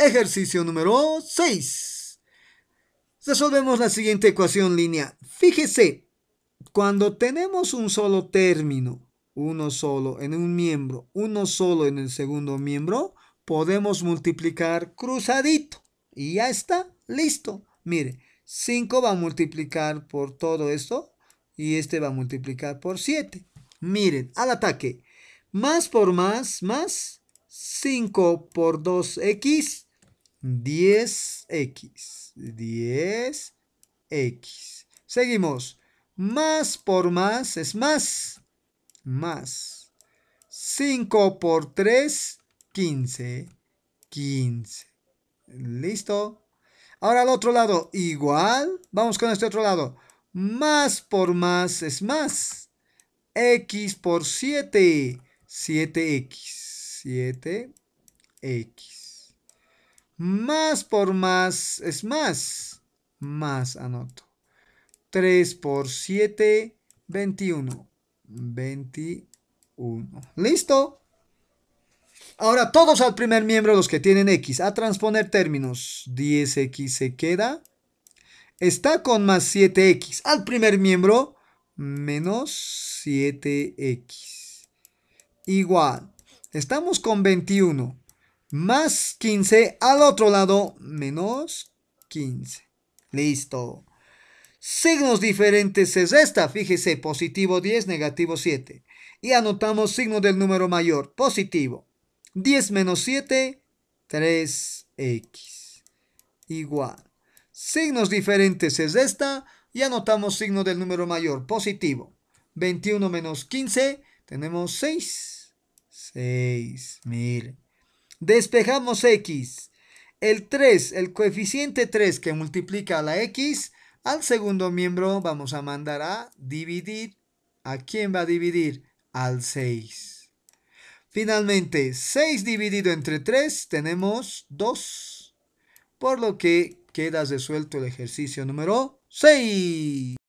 Ejercicio número 6. Resolvemos la siguiente ecuación línea. Fíjese, cuando tenemos un solo término, uno solo en un miembro, uno solo en el segundo miembro, podemos multiplicar cruzadito. Y ya está, listo. Mire, 5 va a multiplicar por todo esto y este va a multiplicar por 7. Miren, al ataque. Más por más, más 5 por 2x 10x. 10x. Seguimos. Más por más es más. Más. 5 por 3, 15. 15. Listo. Ahora al otro lado, igual. Vamos con este otro lado. Más por más es más. X por 7. 7x. 7x. Más por más es más. Más anoto. 3 por 7, 21. 21. ¿Listo? Ahora todos al primer miembro los que tienen X. A transponer términos. 10X se queda. Está con más 7X. Al primer miembro menos 7X. Igual. Estamos con 21 más 15 al otro lado, menos 15. Listo. Signos diferentes es esta. fíjese, positivo 10, negativo 7. Y anotamos signo del número mayor, positivo. 10 menos 7, 3x. Igual. Signos diferentes es esta. y anotamos signo del número mayor, positivo. 21 menos 15, tenemos 6. 6, Despejamos x. El 3, el coeficiente 3 que multiplica a la x, al segundo miembro vamos a mandar a dividir. ¿A quién va a dividir? Al 6. Finalmente, 6 dividido entre 3 tenemos 2. Por lo que queda resuelto el ejercicio número 6.